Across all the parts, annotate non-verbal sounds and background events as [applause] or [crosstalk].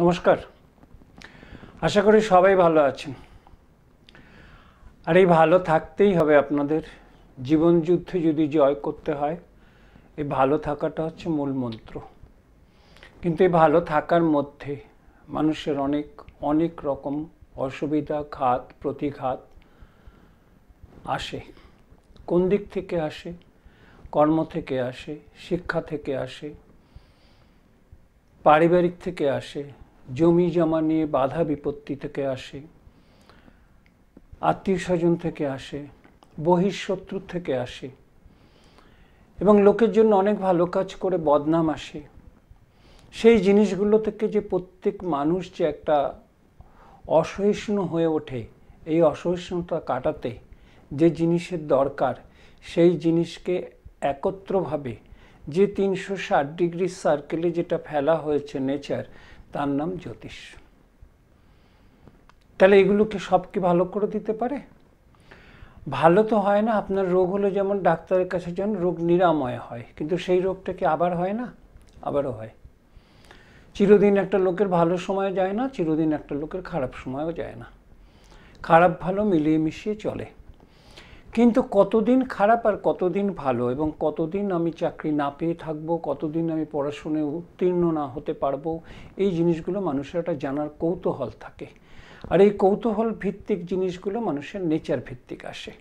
নমস্কার আশা করি সবাই ভালো আছেন আর এই ভালো থাকতেই হবে আপনাদের জীবনযুদ্ধে যদি জয় করতে হয় এই ভালো থাকাটা হচ্ছে মূল মন্ত্র কিন্তু এই ভালো থাকার মধ্যে মানুষের অনেক অনেক রকম অসুবিধা খাত প্রতিঘাত আসে কোন দিক থেকে আসে কর্ম থেকে আসে শিক্ষা থেকে আসে পারিবারিক থেকে আসে জমি জমা নিয়ে বাধা বিপত্তি থেকে আসে আত্মীয় স্বজন থেকে আসে বহিঃশত্রু থেকে আসে এবং লোকের জন্য অনেক ভালো কাজ করে বদনাম আসে সেই জিনিসগুলো থেকে যে প্রত্যেক মানুষ যে একটা অসহিষ্ণু হয়ে ওঠে এই অসহিষ্ণুতা কাটাতে যে জিনিসের দরকার সেই জিনিসকে একত্রভাবে যে তিনশো ষাট ডিগ্রি সার্কেলে যেটা ফেলা হয়েছে নেচার তার নাম জ্যোতিষ তাহলে এগুলোকে সব কি ভালো করে দিতে পারে ভালো তো হয় না আপনার রোগ হলে যেমন ডাক্তারের কাছে যেন রোগ নিরাময় হয় কিন্তু সেই রোগটা কি আবার হয় না আবারও হয় চিরদিন একটা লোকের ভালো সময় যায় না চিরদিন একটা লোকের খারাপ সময়ও যায় না খারাপ ভালো মিলিয়ে মিশিয়ে চলে কিন্তু কতদিন খারাপ আর কতদিন ভালো এবং কতদিন আমি চাকরি না পেয়ে থাকবো কতদিন আমি পড়াশুনে উত্তীর্ণ না হতে পারবো এই জিনিসগুলো মানুষের একটা জানার কৌতূহল থাকে আর এই কৌতূহল ভিত্তিক জিনিসগুলো মানুষের নেচার ভিত্তিক আসে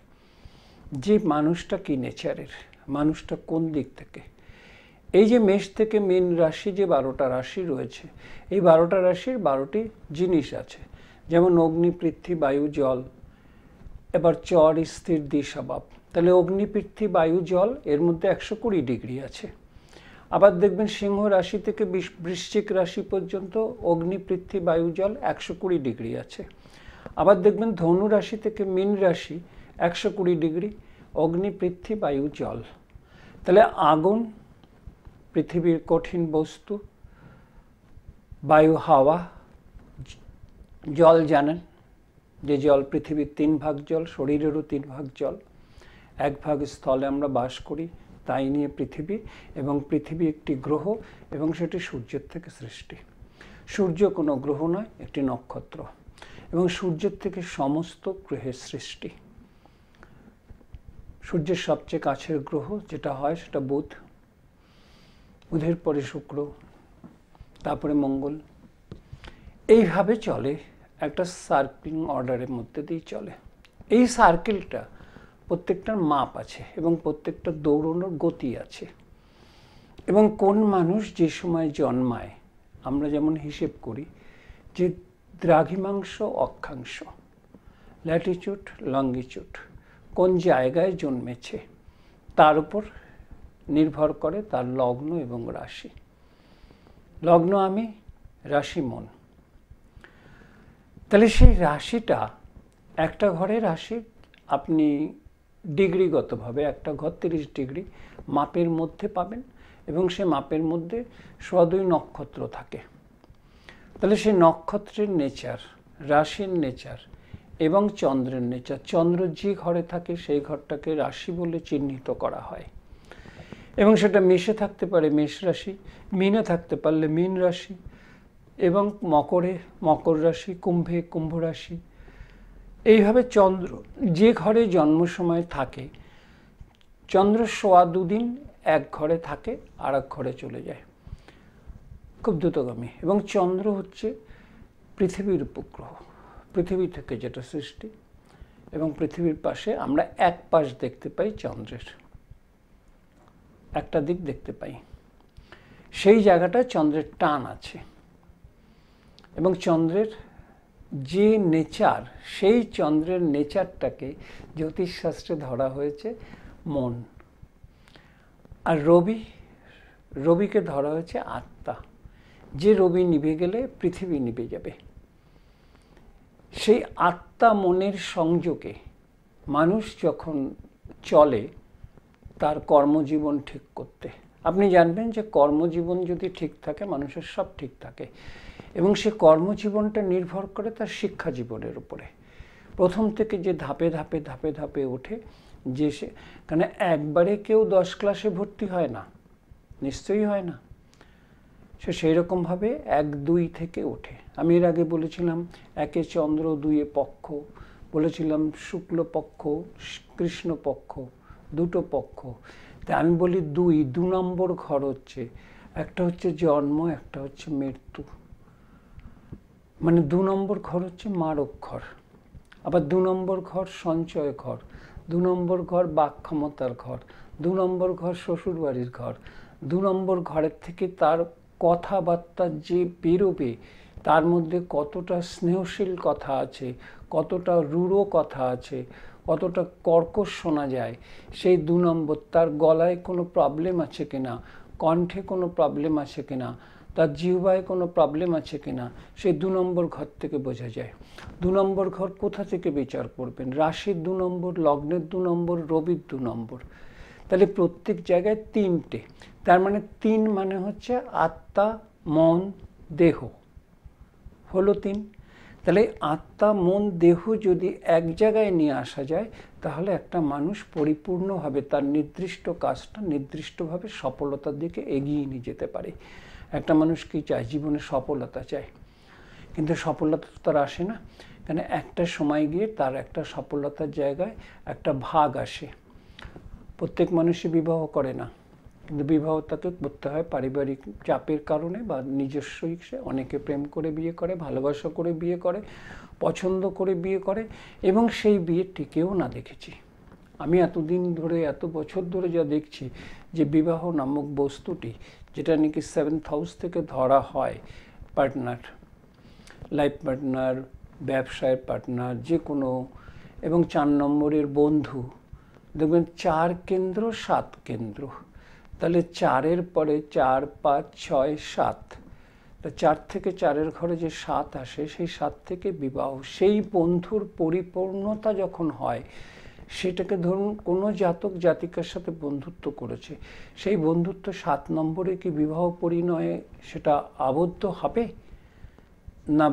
যে মানুষটা কি নেচারের মানুষটা কোন দিক থেকে এই যে মেষ থেকে মেন রাশি যে বারোটা রাশি রয়েছে এই বারোটা রাশির বারোটি জিনিস আছে যেমন অগ্নি পৃথ্বী বায়ু জল এবার চর স্থির দিশাবাব তাহলে অগ্নিপৃথি বায়ু জল এর মধ্যে একশো কুড়ি ডিগ্রি আছে আবার দেখবেন সিংহ রাশি থেকে বৃশ্চিক রাশি পর্যন্ত অগ্নিপৃথি বায়ু জল একশো কুড়ি ডিগ্রি আছে আবার দেখবেন ধনু রাশি থেকে মীন রাশি একশো কুড়ি ডিগ্রি অগ্নিপৃথি বায়ু জল তাহলে আগুন পৃথিবীর কঠিন বস্তু বায়ু হাওয়া জল জানেন যে জল পৃথিবীর তিন ভাগ জল শরীরেরও তিন ভাগ জল এক ভাগ স্থলে আমরা বাস করি তাই নিয়ে পৃথিবী এবং পৃথিবী একটি গ্রহ এবং সেটি সূর্যের থেকে সৃষ্টি সূর্য কোনো গ্রহ নয় একটি নক্ষত্র এবং সূর্যের থেকে সমস্ত গ্রহের সৃষ্টি সূর্যের সবচেয়ে কাছের গ্রহ যেটা হয় সেটা বুধ বুধের পরে শুক্র তারপরে মঙ্গল এইভাবে চলে একটা সার্কিং অর্ডারের মধ্যে দিয়ে চলে এই সার্কেলটা প্রত্যেকটার মাপ আছে এবং প্রত্যেকটা দৌড়নোর গতি আছে এবং কোন মানুষ যে সময় জন্মায় আমরা যেমন হিসেব করি যে দ্রাঘিমাংশ অক্ষাংশ ল্যাটিচুড লঙ্গিচিউড কোন জায়গায় জন্মেছে তার উপর নির্ভর করে তার লগ্ন এবং রাশি লগ্ন আমি রাশি মন তাহলে সেই রাশিটা একটা ঘরে রাশি আপনি ডিগ্রিগতভাবে একটা ঘর তিরিশ ডিগ্রি মাপের মধ্যে পাবেন এবং সে মাপের মধ্যে সদুই নক্ষত্র থাকে তাহলে সেই নক্ষত্রের নেচার রাশির নেচার এবং চন্দ্রের নেচার চন্দ্র যে ঘরে থাকে সেই ঘরটাকে রাশি বলে চিহ্নিত করা হয় এবং সেটা মেষে থাকতে পারে মেষ রাশি মিনে থাকতে পারলে মিন রাশি এবং মকরে মকর রাশি কুম্ভে কুম্ভ রাশি এইভাবে চন্দ্র যে ঘরে জন্ম সময় থাকে চন্দ্র সোয়া দুদিন এক ঘরে থাকে আর এক ঘরে চলে যায় খুব দ্রুতগামী এবং চন্দ্র হচ্ছে পৃথিবীর উপগ্রহ পৃথিবী থেকে যেটা সৃষ্টি এবং পৃথিবীর পাশে আমরা এক পাশ দেখতে পাই চন্দ্রের একটা দিক দেখতে পাই সেই জায়গাটা চন্দ্রের টান আছে এবং চন্দ্রের যে নেচার সেই চন্দ্রের নেচারটাকে জ্যোতিষশাস্ত্রে ধরা হয়েছে মন আর রবি রবিকে ধরা হয়েছে আত্মা যে রবি নিভে গেলে পৃথিবী নিভে যাবে সেই আত্মা মনের সংযোগে মানুষ যখন চলে তার কর্মজীবন ঠিক করতে আপনি জানবেন যে কর্মজীবন যদি ঠিক থাকে মানুষের সব ঠিক থাকে এবং সে কর্মজীবনটা নির্ভর করে তার শিক্ষা জীবনের উপরে প্রথম থেকে যে ধাপে ধাপে ধাপে ধাপে ওঠে যে সে কেন একবারে কেউ দশ ক্লাসে ভর্তি হয় না নিশ্চয়ই হয় না সে সেই রকমভাবে এক দুই থেকে ওঠে আমি এর আগে বলেছিলাম একে চন্দ্র দুইয়ে পক্ষ বলেছিলাম শুক্লপক্ষ কৃষ্ণপক্ষ দুটো পক্ষ তাই আমি বলি দুই দু নম্বর ঘর হচ্ছে একটা হচ্ছে জন্ম একটা হচ্ছে মৃত্যু মানে দু নম্বর ঘর হচ্ছে মারক ঘর আবার দু নম্বর ঘর সঞ্চয় ঘর দু নম্বর ঘর বাক ক্ষমতার ঘর দু নম্বর ঘর শ্বশুরবাড়ির ঘর দু নম্বর ঘরের থেকে তার কথাবার্তা যে বেরোবে তার মধ্যে কতটা স্নেহশীল কথা আছে কতটা রূঢ় কথা আছে কতটা কর্কশ শোনা যায় সেই দু নম্বর তার গলায় কোনো প্রবলেম আছে কিনা কণ্ঠে কোনো প্রবলেম আছে কিনা তার জিহবায় কোনো প্রবলেম আছে কি না সে দু নম্বর ঘর থেকে বোঝা যায় দু নম্বর ঘর কোথা থেকে বিচার করবেন রাশির দু নম্বর লগ্নের দু নম্বর রবির দু নম্বর তাহলে প্রত্যেক জায়গায় তিনটে তার মানে তিন মানে হচ্ছে আত্মা মন দেহ হলো তিন তাহলে আত্মা মন দেহ যদি এক জায়গায় নিয়ে আসা যায় তাহলে একটা মানুষ পরিপূর্ণভাবে তার নির্দিষ্ট কাজটা নির্দিষ্টভাবে সফলতার দিকে এগিয়ে নিয়ে যেতে পারে একটা মানুষ কি চায় জীবনে সফলতা চায় কিন্তু সফলতা তো তার আসে না কেন একটা সময় গিয়ে তার একটা সফলতার জায়গায় একটা ভাগ আসে প্রত্যেক মানুষই বিবাহ করে না কিন্তু বিবাহ তাতে করতে হয় পারিবারিক চাপের কারণে বা নিজস্ব ইচ্ছে অনেকে প্রেম করে বিয়ে করে ভালোবাসা করে বিয়ে করে পছন্দ করে বিয়ে করে এবং সেই বিয়ে টিকেও না দেখেছি আমি এতদিন ধরে এত বছর ধরে যা দেখছি যে বিবাহ নামক বস্তুটি যেটা নাকি সেভেন্থ হাউস থেকে ধরা হয় পার্টনার লাইফ পার্টনার ব্যবসায়ের পার্টনার যে কোনো এবং চার নম্বরের বন্ধু দেখবেন চার কেন্দ্র সাত কেন্দ্র তাহলে চারের পরে চার পাঁচ ছয় সাত তা চার থেকে চারের ঘরে যে সাত আসে সেই সাত থেকে বিবাহ সেই বন্ধুর পরিপূর্ণতা যখন হয় সেটাকে ধরুন কোনো জাতক জাতিকার সাথে বন্ধুত্ব করেছে সেই বন্ধুত্ব সাত নম্বরে কি বিবাহ পরিণয়ে সেটা আবদ্ধ হবে না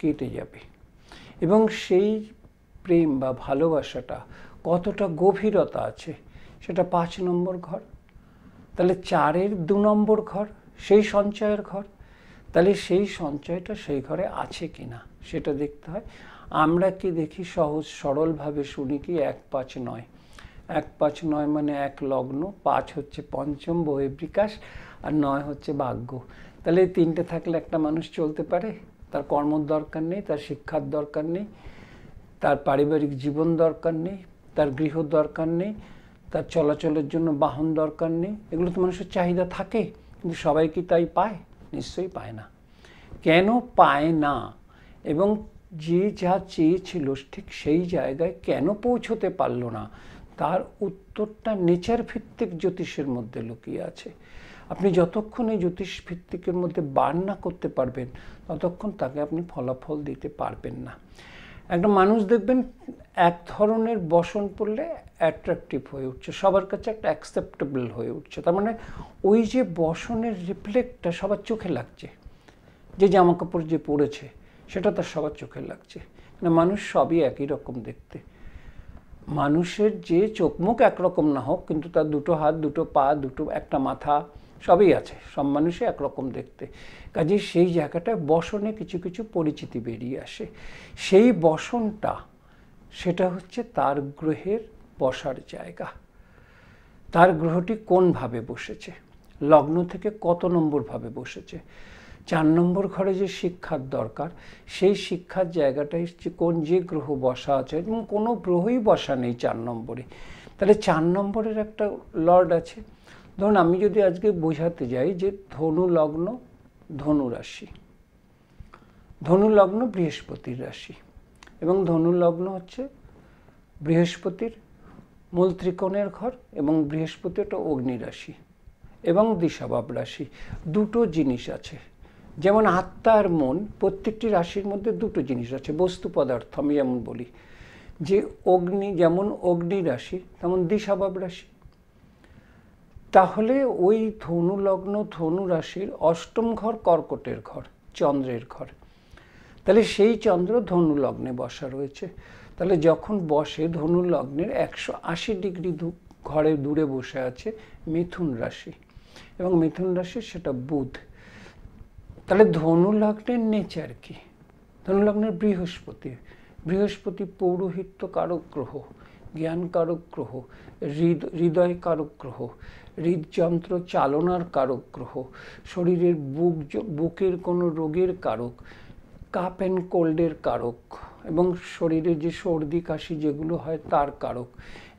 কেটে যাবে এবং সেই প্রেম বা ভালোবাসাটা কতটা গভীরতা আছে সেটা পাঁচ নম্বর ঘর তাহলে চারের দু নম্বর ঘর সেই সঞ্চয়ের ঘর তাহলে সেই সঞ্চয়টা সেই ঘরে আছে কি না সেটা দেখতে হয় আমরা কি দেখি সহজ সরলভাবে শুনি কি এক পাঁচ নয় এক পাঁচ নয় মানে এক লগ্ন পাঁচ হচ্ছে পঞ্চম বিকাশ আর নয় হচ্ছে ভাগ্য তাহলে তিনটে থাকলে একটা মানুষ চলতে পারে তার কর্মর দরকার নেই তার শিক্ষার দরকার নেই তার পারিবারিক জীবন দরকার নেই তার গৃহ দরকার নেই তার চলাচলের জন্য বাহন দরকার নেই এগুলো তো মানুষের চাহিদা থাকে কিন্তু সবাই কি তাই পায় নিশ্চয়ই পায় না কেন পায় না এবং যে যা চেয়েছিল ঠিক সেই জায়গায় কেন পৌঁছতে পারল না তার উত্তরটা নেচার ভিত্তিক জ্যোতিষের মধ্যে লুকিয়ে আছে আপনি যতক্ষণ এই জ্যোতিষ ভিত্তিকের মধ্যে বার না করতে পারবেন ততক্ষণ তাকে আপনি ফলাফল দিতে পারবেন না একটা মানুষ দেখবেন এক ধরনের বসন পড়লে অ্যাট্রাকটিভ হয়ে উঠছে সবার কাছে একটা অ্যাকসেপ্টেবল হয়ে উঠছে তার মানে ওই যে বসনের রিফ্লেক্টটা সবার চোখে লাগছে যে জামা কাপড় যে পরেছে সেটা তার সবার চোখে লাগছে না মানুষ সবই একই রকম দেখতে মানুষের যে চোখ মুখ একরকম না হোক কিন্তু তার দুটো হাত দুটো পা দুটো একটা মাথা সবই আছে সব মানুষই একরকম দেখতে কাজে সেই জায়গাটায় বসনে কিছু কিছু পরিচিতি বেরিয়ে আসে সেই বসনটা সেটা হচ্ছে তার গ্রহের বসার জায়গা তার গ্রহটি কোনভাবে বসেছে লগ্ন থেকে কত নম্বরভাবে বসেছে চার নম্বর ঘরে যে শিক্ষার দরকার সেই শিক্ষার এসছে কোন যে গ্রহ বসা আছে এবং কোনো গ্রহই বসা নেই চার নম্বরে তাহলে চার নম্বরের একটা লর্ড আছে ধরুন আমি যদি আজকে বোঝাতে যাই যে ধনু লগ্ন ধনু রাশি ধনু লগ্ন বৃহস্পতির রাশি এবং ধনু লগ্ন হচ্ছে বৃহস্পতির মূল ত্রিকোণের ঘর এবং বৃহস্পতি একটা অগ্নিরাশি এবং দিশাবাব রাশি দুটো জিনিস আছে যেমন আত্মা আর মন প্রত্যেকটি রাশির মধ্যে দুটো জিনিস আছে বস্তু পদার্থ আমি যেমন বলি যে অগ্নি যেমন অগ্নি রাশি তেমন দিশাবাব রাশি তাহলে ওই ধনু লগ্ন ধনু রাশির অষ্টম ঘর কর্কটের ঘর চন্দ্রের ঘর তাহলে সেই চন্দ্র ধনু লগ্নে বসা রয়েছে তাহলে যখন বসে ধনু লগ্নের একশো আশি ডিগ্রি ঘরে দূরে বসে আছে মিথুন রাশি এবং মিথুন রাশি সেটা বুধ তাহলে ধনু লগ্নের নেচার কি ধনু লগ্নের বৃহস্পতি বৃহস্পতি পৌরোহিত্য কারক গ্রহ জ্ঞান কারক গ্রহ হৃদয় কারক গ্রহ হৃদযন্ত্র চালনার কারক গ্রহ শরীরের বুক বুকের কোনো রোগের কারক কাপ অ্যান্ড কোল্ডের কারক এবং শরীরে যে সর্দি কাশি যেগুলো হয় তার কারক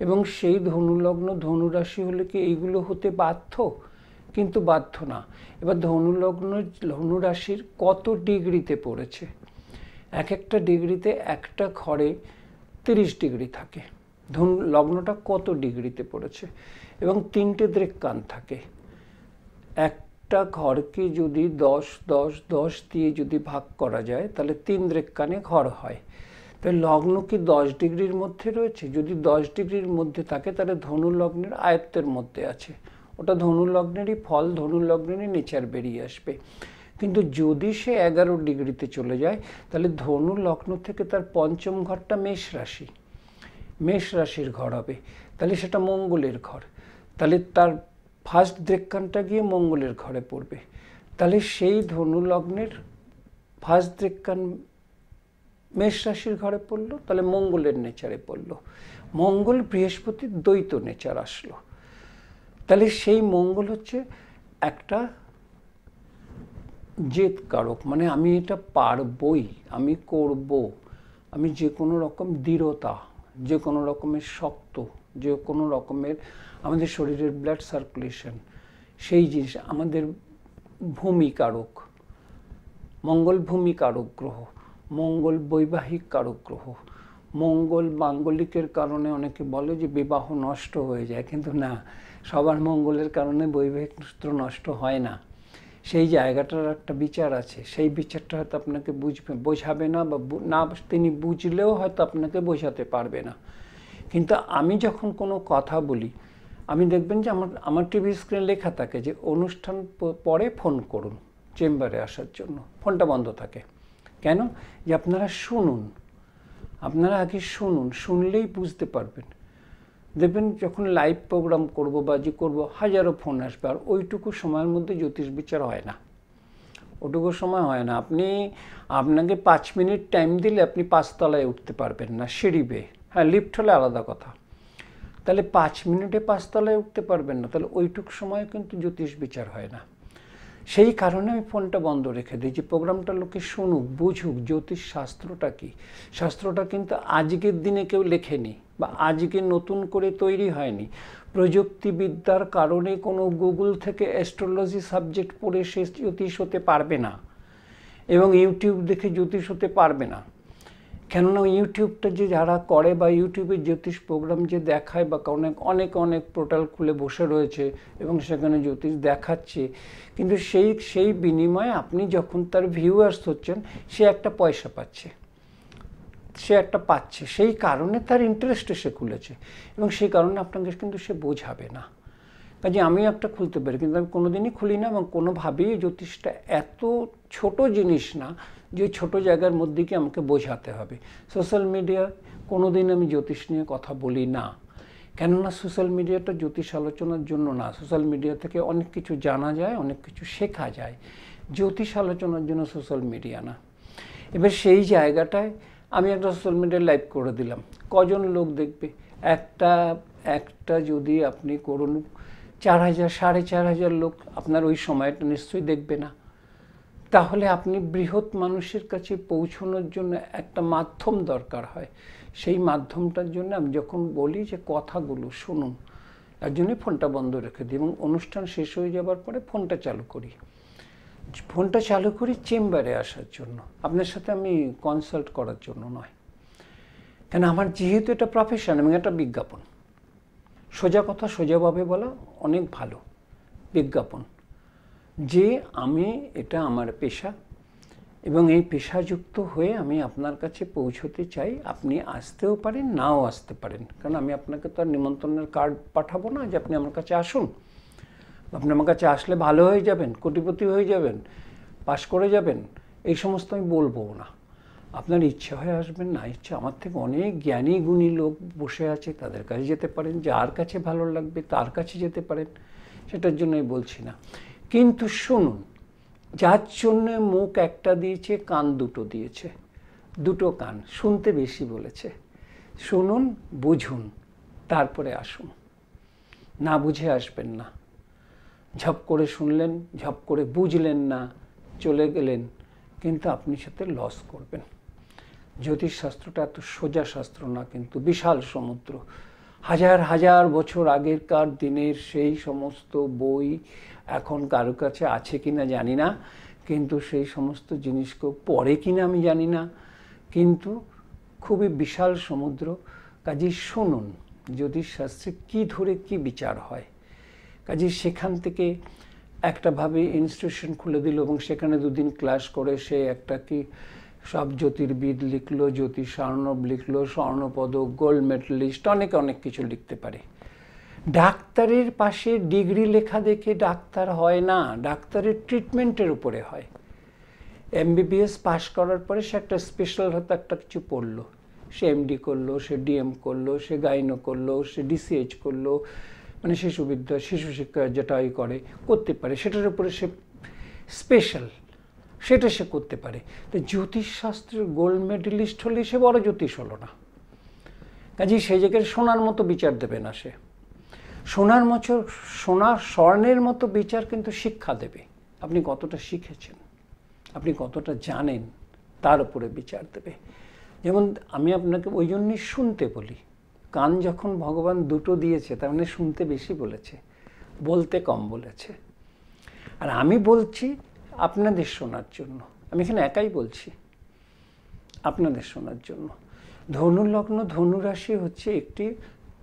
এবং সেই ধনুলগ্ন ধনুরাশি হলে কি এইগুলো হতে বাধ্য কিন্তু বাধ্য না এবার ধনুলগ্ন ধনুরাশির কত ডিগ্রিতে পড়েছে এক একটা ডিগ্রিতে একটা ঘরে তিরিশ ডিগ্রি থাকে ধনু লগ্নটা কত ডিগ্রিতে পড়েছে এবং তিনটে দ্রেক্কান থাকে একটা ঘরকে যদি দশ দশ দশ দিয়ে যদি ভাগ করা যায় তাহলে তিন দ্রেক্কানে ঘর হয় তাই লগ্ন কি দশ ডিগ্রির মধ্যে রয়েছে যদি দশ ডিগ্রির মধ্যে থাকে তাহলে ধনু লগ্নের আয়ত্তের মধ্যে আছে ওটা ধনু লগ্নেরই ফল ধনু লগ্নেরই নেচার বেরিয়ে আসবে কিন্তু যদি সে এগারো ডিগ্রিতে চলে যায় তাহলে ধনু লগ্ন থেকে তার পঞ্চম ঘরটা মেষ রাশি মেষ রাশির ঘর হবে তাহলে সেটা মঙ্গলের ঘর তাহলে তার ফার্স্ট দ্রেক্ষানটা গিয়ে মঙ্গলের ঘরে পড়বে তাহলে সেই ধনু লগ্নের ফার্স্ট দ্রেক্ষান মেষ রাশির ঘরে পড়লো তাহলে মঙ্গলের নেচারে পড়লো মঙ্গল বৃহস্পতির দ্বৈত নেচার আসলো তাহলে সেই মঙ্গল হচ্ছে একটা জেদ কারক মানে আমি এটা পারবই আমি করব আমি যে কোনো রকম দৃঢ়তা যে কোনো রকমের শক্ত যে কোনো রকমের আমাদের শরীরের ব্লাড সার্কুলেশন সেই জিনিস আমাদের ভূমিকারক মঙ্গল ভূমিকারক গ্রহ মঙ্গল বৈবাহিক কারক গ্রহ মঙ্গল মাঙ্গলিকের কারণে অনেকে বলে যে বিবাহ নষ্ট হয়ে যায় কিন্তু না সবার মঙ্গলের কারণে বৈবাহিক সূত্র নষ্ট হয় না সেই জায়গাটার একটা বিচার আছে সেই বিচারটা হয়তো আপনাকে বুঝবে বোঝাবে না বা না তিনি বুঝলেও হয়তো আপনাকে বোঝাতে পারবে না কিন্তু আমি যখন কোনো কথা বলি আমি দেখবেন যে আমার আমার টিভি স্ক্রিন লেখা থাকে যে অনুষ্ঠান পরে ফোন করুন চেম্বারে আসার জন্য ফোনটা বন্ধ থাকে কেন যে আপনারা শুনুন আপনারা আগে শুনুন শুনলেই বুঝতে পারবেন দেখবেন যখন লাইভ প্রোগ্রাম করব বা যে করবো হাজারো ফোন আসবে আর ওইটুকু সময়ের মধ্যে জ্যোতিষ বিচার হয় না ওটুকু সময় হয় না আপনি আপনাকে পাঁচ মিনিট টাইম দিলে আপনি পাঁচতলায় উঠতে পারবেন না সিঁড়ি বেয়ে হ্যাঁ লিফট হলে আলাদা কথা তাহলে পাঁচ মিনিটে পাঁচতলায় উঠতে পারবেন না তাহলে ওইটুক সময় কিন্তু জ্যোতিষ বিচার হয় না সেই কারণে আমি ফোনটা বন্ধ রেখে দিই যে প্রোগ্রামটা লোকে শুনুক বুঝুক জ্যোতিষ শাস্ত্রটা কি শাস্ত্রটা কিন্তু আজকের দিনে কেউ লেখেনি বা আজকে নতুন করে তৈরি হয়নি প্রযুক্তিবিদ্যার কারণে কোনো গুগল থেকে অ্যাস্ট্রোলজি সাবজেক্ট পড়ে সে জ্যোতিষ হতে পারবে না এবং ইউটিউব দেখে জ্যোতিষ হতে পারবে না কেননা ইউটিউবটা যে যারা করে বা ইউটিউবে জ্যোতিষ প্রোগ্রাম যে দেখায় বা অনেক অনেক অনেক পোর্টাল খুলে বসে রয়েছে এবং সেখানে জ্যোতিষ দেখাচ্ছে কিন্তু সেই সেই বিনিময়ে আপনি যখন তার ভিউয়ার্স হচ্ছেন সে একটা পয়সা পাচ্ছে সে একটা পাচ্ছে সেই কারণে তার ইন্টারেস্ট সে খুলেছে এবং সেই কারণে আপনাকে কিন্তু সে বোঝাবে না কাজে আমি একটা খুলতে পারি কিন্তু আমি কোনোদিনই খুলি না এবং কোনোভাবেই জ্যোতিষটা এত ছোট জিনিস না যে ছোট জায়গার মধ্যে কি আমাকে বোঝাতে হবে সোশ্যাল মিডিয়া কোনো দিন আমি জ্যোতিষ নিয়ে কথা বলি না কেননা সোশ্যাল মিডিয়াটা জ্যোতিষ আলোচনার জন্য না সোশ্যাল মিডিয়া থেকে অনেক কিছু জানা যায় অনেক কিছু শেখা যায় জ্যোতিষ আলোচনার জন্য সোশ্যাল মিডিয়া না এবার সেই জায়গাটায় আমি একটা সোশ্যাল মিডিয়ায় লাইভ করে দিলাম কজন লোক দেখবে একটা একটা যদি আপনি করুন চার হাজার সাড়ে চার হাজার লোক আপনার ওই সময়টা নিশ্চয়ই দেখবে না তাহলে আপনি বৃহৎ মানুষের কাছে পৌঁছানোর জন্য একটা মাধ্যম দরকার হয় সেই মাধ্যমটার জন্য আমি যখন বলি যে কথাগুলো শুনুন তার জন্যই ফোনটা বন্ধ রেখে দিই এবং অনুষ্ঠান শেষ হয়ে যাবার পরে ফোনটা চালু করি ফোনটা চালু করি চেম্বারে আসার জন্য আপনার সাথে আমি কনসাল্ট করার জন্য নয় কেন আমার যেহেতু এটা প্রফেশন এবং এটা বিজ্ঞাপন সোজা কথা সোজাভাবে বলা অনেক ভালো বিজ্ঞাপন যে আমি এটা আমার পেশা এবং এই পেশাযুক্ত হয়ে আমি আপনার কাছে পৌঁছতে চাই আপনি আসতেও পারেন নাও আসতে পারেন কারণ আমি আপনাকে তো আর নিমন্ত্রণের কার্ড পাঠাবো না যে আপনি আমার কাছে আসুন আপনি আমার কাছে আসলে ভালো হয়ে যাবেন কোটিপতি হয়ে যাবেন পাশ করে যাবেন এই সমস্ত আমি বলবো না আপনার ইচ্ছে হয়ে আসবেন না ইচ্ছে আমার থেকে অনেক জ্ঞানী গুণী লোক বসে আছে তাদের কাছে যেতে পারেন যার কাছে ভালো লাগবে তার কাছে যেতে পারেন সেটার জন্যই বলছি না কিন্তু শুনুন যার জন্যে মুখ একটা দিয়েছে কান দুটো দিয়েছে দুটো কান শুনতে বেশি বলেছে শুনুন বুঝুন তারপরে আসুন না বুঝে আসবেন না ঝপ করে শুনলেন ঝপ করে বুঝলেন না চলে গেলেন কিন্তু আপনি সাথে লস করবেন জ্যোতিষশাস্ত্রটা এত সোজা শাস্ত্র না কিন্তু বিশাল সমুদ্র হাজার হাজার বছর আগেরকার দিনের সেই সমস্ত বই এখন কারো কাছে আছে কি না জানি না কিন্তু সেই সমস্ত জিনিসকে পরে কি না আমি জানি না কিন্তু খুবই বিশাল সমুদ্র কাজে শুনুন শাস্ত্রে কি ধরে কি বিচার হয় কাজে সেখান থেকে একটাভাবে ইনস্টিটিউশন খুলে দিল এবং সেখানে দুদিন ক্লাস করে সে একটা কি সব জ্যোতির্বিদ লিখলো জ্যোতিষ স্বর্ণব লিখলো স্বর্ণপদক গোল্ড মেডেলিস্ট অনেক অনেক কিছু লিখতে পারে ডাক্তারের পাশে ডিগ্রি লেখা দেখে ডাক্তার হয় না ডাক্তারের ট্রিটমেন্টের উপরে হয় এমবিবিএস পাশ করার পরে সে একটা স্পেশাল হয়তো একটা কিছু পড়লো সে এমডি করলো সে ডিএম করলো সে গাইনো করলো সে ডিসিএইচ করলো মানে শিশু বিদ্যা শিশু শিক্ষা যেটাই করে করতে পারে সেটার উপরে সে স্পেশাল সেটা সে করতে পারে তো জ্যোতিষশাস্ত্রের গোল্ড মেডেলিস্ট হলে সে বড় জ্যোতিষ হলো না কাজেই সে জায়গায় শোনার মতো বিচার দেবে না সে সোনার মতো সোনা স্বর্ণের মতো বিচার কিন্তু শিক্ষা দেবে আপনি কতটা শিখেছেন আপনি কতটা জানেন তার উপরে বিচার দেবে যেমন আমি আপনাকে ওই জন্যই শুনতে বলি কান যখন ভগবান দুটো দিয়েছে তার মানে শুনতে বেশি বলেছে বলতে কম বলেছে আর আমি বলছি আপনাদের শোনার জন্য আমি এখানে একাই বলছি আপনাদের শোনার জন্য ধনুর লগ্ন ধনুরাশি হচ্ছে একটি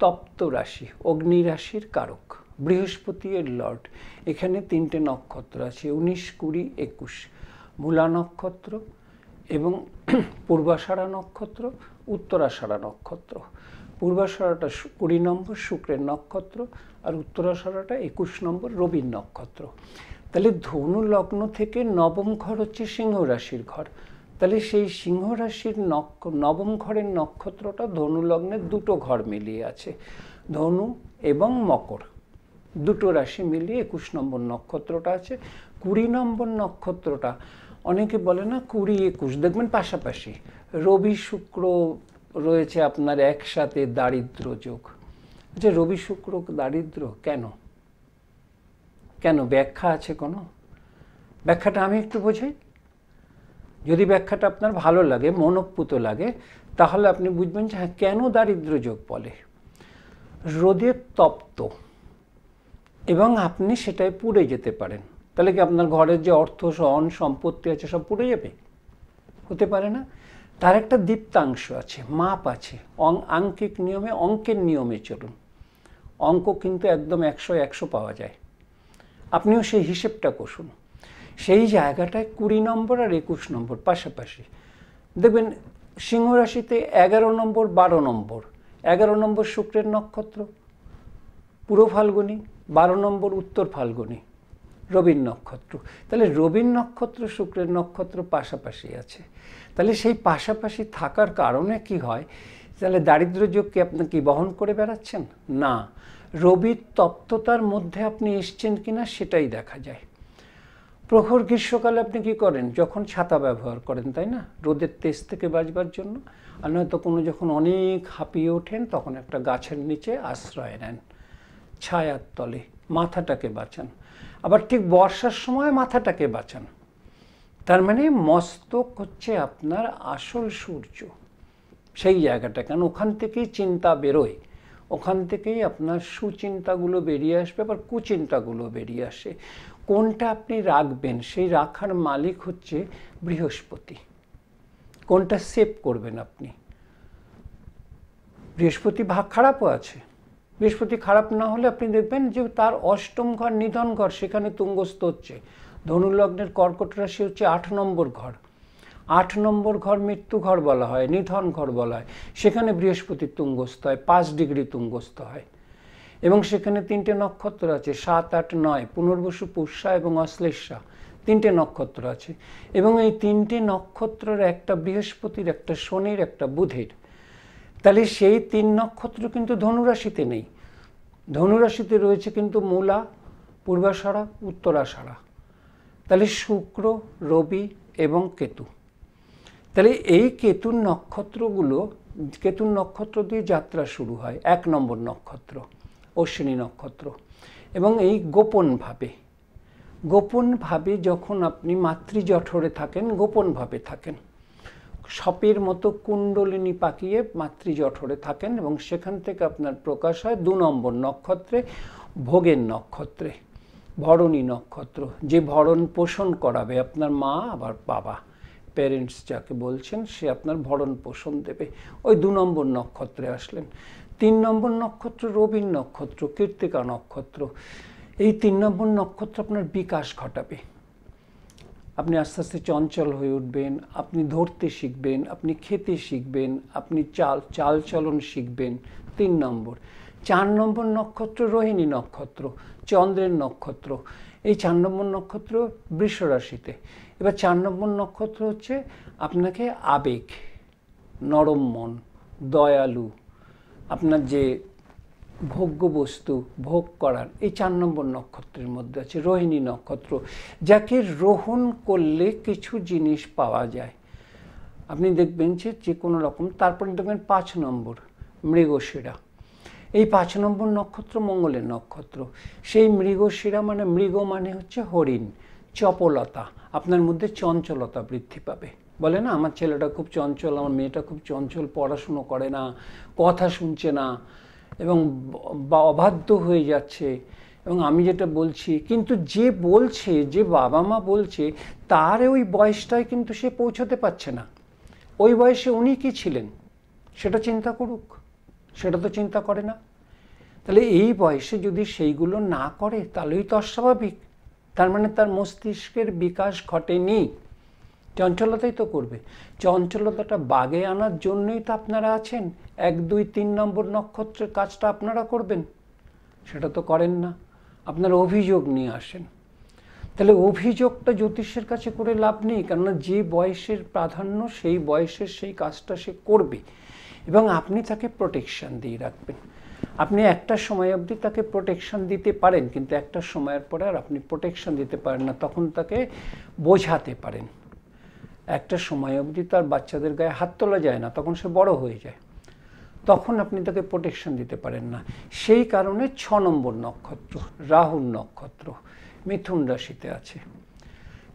তপ্ত রাশি অগ্নিরাশির কারক বৃহস্পতি এর লর্ড এখানে তিনটে নক্ষত্র আছে উনিশ কুড়ি একুশ মূলা নক্ষত্র এবং [clears throat] পূর্বাষাঢ়া নক্ষত্র উত্তরাষাঢ়া নক্ষত্র পূর্বাষাঢ়াটা কুড়ি নম্বর শুক্রের নক্ষত্র আর উত্তরাষাঢ়াটা একুশ নম্বর রবির নক্ষত্র তাহলে ধনু লগ্ন থেকে নবম ঘর হচ্ছে সিংহ রাশির ঘর তাহলে সেই সিংহ রাশির নবম ঘরের নক্ষত্রটা ধনু লগ্নের দুটো ঘর মিলিয়ে আছে ধনু এবং মকর দুটো রাশি মিলিয়ে একুশ নম্বর নক্ষত্রটা আছে কুড়ি নম্বর নক্ষত্রটা অনেকে বলে না কুড়ি একুশ দেখবেন পাশাপাশি রবি শুক্র রয়েছে আপনার একসাথে দারিদ্র যোগ যে আচ্ছা, রবি শুক্র দারিদ্র কেন কেন ব্যাখ্যা আছে কোনো ব্যাখ্যাটা আমি একটু বোঝাই যদি ব্যাখ্যাটা আপনার ভালো লাগে মনপ্পুত লাগে তাহলে আপনি বুঝবেন যে হ্যাঁ কেন যোগ বলে রোদে তপ্ত এবং আপনি সেটায় পুড়ে যেতে পারেন তাহলে কি আপনার ঘরের যে অর্থ সন সম্পত্তি আছে সব পুড়ে যাবে হতে পারে না তার একটা দীপ্তাংশ আছে মাপ আছে আঙ্কিক নিয়মে অঙ্কের নিয়মে চলুন অঙ্ক কিন্তু একদম একশো একশো পাওয়া যায় আপনিও সেই হিসেবটা কষুন সেই জায়গাটায় কুড়ি নম্বর আর একুশ নম্বর পাশাপাশি দেখবেন সিংহ রাশিতে এগারো নম্বর বারো নম্বর এগারো নম্বর শুক্রের নক্ষত্র পুরো ফাল্গুনি বারো নম্বর উত্তর ফাল্গুনি রবীন নক্ষত্র তাহলে রবীন নক্ষত্র শুক্রের নক্ষত্র পাশাপাশি আছে তাহলে সেই পাশাপাশি থাকার কারণে কি হয় তাহলে দারিদ্র যোগকে আপনি কি বহন করে বেড়াচ্ছেন না রবির তপ্ততার মধ্যে আপনি এসছেন কিনা সেটাই দেখা যায় প্রখর গ্রীষ্মকালে আপনি কি করেন যখন ছাতা ব্যবহার করেন তাই না রোদের তেজ থেকে বাঁচবার জন্য আর নয়তো কোনো যখন অনেক হাঁপিয়ে ওঠেন তখন একটা গাছের নিচে আশ্রয় নেন ছায়ার তলে মাথাটাকে বাঁচান আবার ঠিক বর্ষার সময় মাথাটাকে বাঁচান তার মানে মস্তক হচ্ছে আপনার আসল সূর্য সেই জায়গাটা কেন ওখান থেকেই চিন্তা বেরোয় ওখান থেকেই আপনার সুচিন্তাগুলো বেরিয়ে আসবে আবার কুচিন্তাগুলো বেরিয়ে আসে কোনটা আপনি রাখবেন সেই রাখার মালিক হচ্ছে বৃহস্পতি কোনটা সেভ করবেন আপনি বৃহস্পতি ভাগ খারাপও আছে বৃহস্পতি খারাপ না হলে আপনি দেখবেন যে তার অষ্টম ঘর নিধন ঘর সেখানে তুঙ্গস্থ হচ্ছে ধনুলগ্নের কর্কট রাশি হচ্ছে আট নম্বর ঘর আট নম্বর ঘর মৃত্যু ঘর বলা হয় নিধন ঘর বলা হয় সেখানে বৃহস্পতি তুঙ্গস্থ হয় পাঁচ ডিগ্রি তুঙ্গস্থ হয় এবং সেখানে তিনটে নক্ষত্র আছে সাত আট নয় পুনর্বসু পুষ্যা এবং অশ্লেষা তিনটে নক্ষত্র আছে এবং এই তিনটে নক্ষত্রের একটা বৃহস্পতির একটা শনির একটা বুধের তাহলে সেই তিন নক্ষত্র কিন্তু ধনুরাশিতে নেই ধনুরাশিতে রয়েছে কিন্তু মূলা পূর্বাষাড়া উত্তরাষাড়া তাহলে শুক্র রবি এবং কেতু তাহলে এই কেতুর নক্ষত্রগুলো কেতুর নক্ষত্র দিয়ে যাত্রা শুরু হয় এক নম্বর নক্ষত্র অশ্বিনী নক্ষত্র এবং এই গোপনভাবে গোপনভাবে যখন আপনি মাতৃজঠরে থাকেন গোপনভাবে থাকেন সপের মতো কুণ্ডলিনী পাকিয়ে মাতৃজঠরে থাকেন এবং সেখান থেকে আপনার প্রকাশ হয় দু নম্বর নক্ষত্রে ভোগের নক্ষত্রে ভরণী নক্ষত্র যে ভরণ পোষণ করাবে আপনার মা আবার বাবা প্যারেন্টস যাকে বলছেন সে আপনার ভরণ পোষণ দেবে ওই দু নম্বর নক্ষত্রে আসলেন তিন নম্বর নক্ষত্র রবিন নক্ষত্র কীর্তিকা নক্ষত্র এই তিন নম্বর নক্ষত্র আপনার বিকাশ ঘটাবে আপনি আস্তে আস্তে চঞ্চল হয়ে উঠবেন আপনি ধরতে শিখবেন আপনি খেতে শিখবেন আপনি চাল চাল চলন শিখবেন তিন নম্বর চার নম্বর নক্ষত্র রোহিণী নক্ষত্র চন্দ্রের নক্ষত্র এই চার নম্বর নক্ষত্র বৃষরাশিতে এবার চার নম্বর নক্ষত্র হচ্ছে আপনাকে আবেগ নরম মন দয়ালু আপনার যে ভোগ্য বস্তু ভোগ করার এই চার নম্বর নক্ষত্রের মধ্যে আছে রোহিণী নক্ষত্র যাকে রোহণ করলে কিছু জিনিস পাওয়া যায় আপনি দেখবেন যে যে কোনো রকম তারপরে দেখবেন পাঁচ নম্বর মৃগশিরা এই পাঁচ নম্বর নক্ষত্র মঙ্গলের নক্ষত্র সেই মৃগশিরা মানে মৃগ মানে হচ্ছে হরিণ চপলতা আপনার মধ্যে চঞ্চলতা বৃদ্ধি পাবে বলে না আমার ছেলেটা খুব চঞ্চল আমার মেয়েটা খুব চঞ্চল পড়াশুনো করে না কথা শুনছে না এবং অবাধ্য হয়ে যাচ্ছে এবং আমি যেটা বলছি কিন্তু যে বলছে যে বাবা মা বলছে তার ওই বয়সটায় কিন্তু সে পৌঁছতে পারছে না ওই বয়সে উনি কি ছিলেন সেটা চিন্তা করুক সেটা তো চিন্তা করে না তাহলে এই বয়সে যদি সেইগুলো না করে তাহলেই তো অস্বাভাবিক তার মানে তার মস্তিষ্কের বিকাশ ঘটেনি চঞ্চলতাই তো করবে চঞ্চলতাটা বাগে আনার জন্যই তো আপনারা আছেন এক দুই তিন নম্বর নক্ষত্রের কাজটা আপনারা করবেন সেটা তো করেন না আপনারা অভিযোগ নিয়ে আসেন তাহলে অভিযোগটা জ্যোতিষের কাছে করে লাভ নেই কেননা যে বয়সের প্রাধান্য সেই বয়সের সেই কাজটা সে করবে এবং আপনি তাকে প্রোটেকশান দিয়ে রাখবেন আপনি একটা সময় অবধি তাকে প্রোটেকশন দিতে পারেন কিন্তু একটা সময়ের পরে আর আপনি প্রোটেকশন দিতে পারেন না তখন তাকে বোঝাতে পারেন একটা সময় অবধি তার বাচ্চাদের গায়ে হাত তোলা যায় না তখন সে বড় হয়ে যায় তখন আপনি তাকে প্রোটেকশন দিতে পারেন না সেই কারণে ছ নম্বর নক্ষত্র রাহুল নক্ষত্র মিথুন রাশিতে আছে